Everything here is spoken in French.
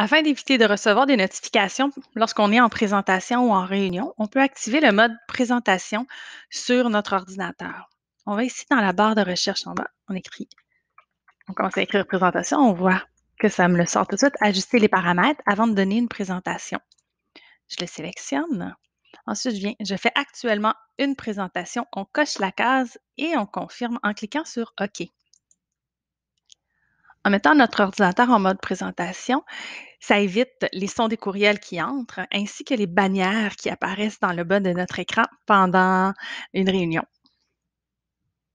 Afin d'éviter de recevoir des notifications lorsqu'on est en présentation ou en réunion, on peut activer le mode présentation sur notre ordinateur. On va ici dans la barre de recherche en bas, on écrit. On commence à écrire présentation, on voit que ça me le sort tout de suite. Ajuster les paramètres avant de donner une présentation. Je le sélectionne. Ensuite, je, viens, je fais actuellement une présentation. On coche la case et on confirme en cliquant sur OK. En mettant notre ordinateur en mode présentation, ça évite les sons des courriels qui entrent ainsi que les bannières qui apparaissent dans le bas de notre écran pendant une réunion.